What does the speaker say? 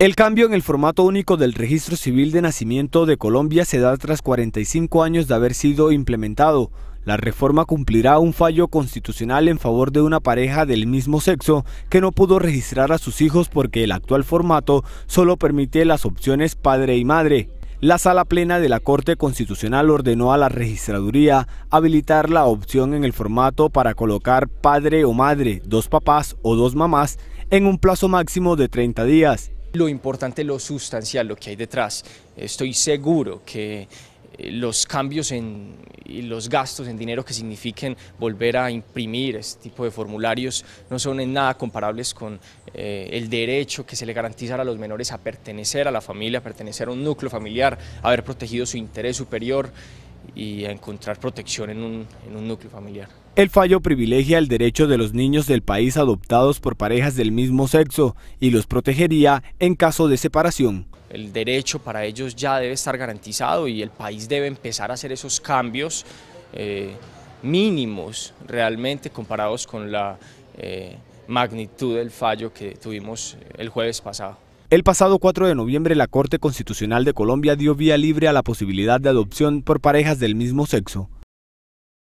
El cambio en el formato único del registro civil de nacimiento de Colombia se da tras 45 años de haber sido implementado. La reforma cumplirá un fallo constitucional en favor de una pareja del mismo sexo que no pudo registrar a sus hijos porque el actual formato solo permite las opciones padre y madre. La sala plena de la Corte Constitucional ordenó a la registraduría habilitar la opción en el formato para colocar padre o madre, dos papás o dos mamás en un plazo máximo de 30 días. Lo importante, lo sustancial, lo que hay detrás. Estoy seguro que eh, los cambios en, y los gastos en dinero que signifiquen volver a imprimir este tipo de formularios no son en nada comparables con eh, el derecho que se le garantiza a los menores a pertenecer a la familia, a pertenecer a un núcleo familiar, a haber protegido su interés superior y a encontrar protección en un, núcleo familiar. El fallo privilegia el derecho de los niños del país adoptados por parejas del mismo sexo y los protegería en caso de separación. El derecho para ellos ya debe estar garantizado y el país debe empezar a hacer esos cambios eh, mínimos realmente comparados con la eh, magnitud del fallo que tuvimos el jueves pasado. El pasado 4 de noviembre la Corte Constitucional de Colombia dio vía libre a la posibilidad de adopción por parejas del mismo sexo